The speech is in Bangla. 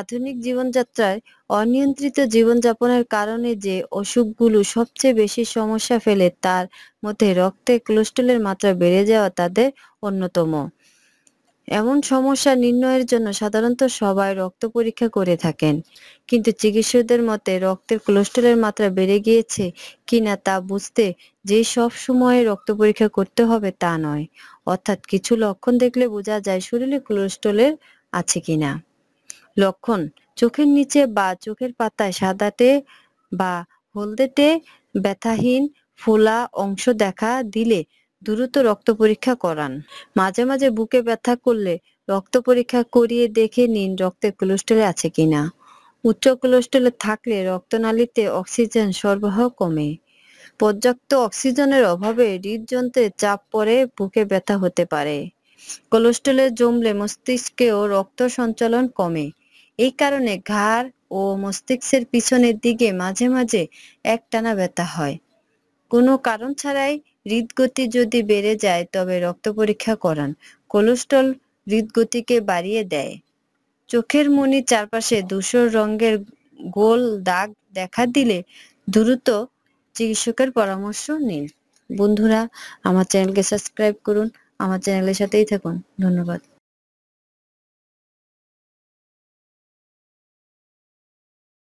আধুনিক জীবনযাত্রায় অনিয়ন্ত্রিত জীবনযাপনের কারণে যে অসুখগুলো সবচেয়ে বেশি সমস্যা ফেলে তার মধ্যে রক্তে কোলেস্ট্রলের মাত্রা বেড়ে যাওয়া তাদের অন্যতম এমন সমস্যা নির্ণয়ের জন্য সাধারণত সবাই রক্ত পরীক্ষা করে থাকেন কিন্তু চিকিৎসকদের মতে রক্তের কোলেস্ট্রলের মাত্রা বেড়ে গিয়েছে কিনা তা বুঝতে যে সব সময়ে রক্ত পরীক্ষা করতে হবে তা নয় অর্থাৎ কিছু লক্ষণ দেখলে বোঝা যায় শরীরে কোলেস্ট্রলের আছে কিনা লক্ষণ চোখের নিচে বা চোখের পাতায় সাদাটে বা হলদেটে ব্যথাহীন ফোলা অংশ দেখা দিলে দ্রুত রক্ত পরীক্ষা করান মাঝে মাঝে বুকে ব্যথা করলে রক্ত পরীক্ষা করিয়ে দেখে নিন রক্তে কোলেস্টেরল আছে কিনা উচ্চ কোলেস্টেরল থাকলে রক্তনালীতে অক্সিজেন সরবরাহ কমে পর্যাপ্ত অক্সিজেনের অভাবে হৃদযন্ত্রে চাপ পড়ে বুকে ব্যথা হতে পারে কোলেস্টেরল জমলে মস্তিষ্কেও রক্ত সঞ্চালন কমে এই কারণে ঘাড় ও মস্তিষ্কের পিছনের দিকে মাঝে মাঝে একটানা ব্যথা হয় কোনো কারণ ছাড়াই হৃদগতি যদি বেড়ে যায় তবে রক্ত পরীক্ষা করান কোলেস্ট্রল হৃদগতিকে বাড়িয়ে দেয় চোখের মনি চারপাশে ধূসর রঙের গোল দাগ দেখা দিলে দ্রুত চিকিৎসকের পরামর্শ নিন বন্ধুরা আমার চ্যানেলকে সাবস্ক্রাইব করুন আমার চ্যানেলের সাথেই থাকুন ধন্যবাদ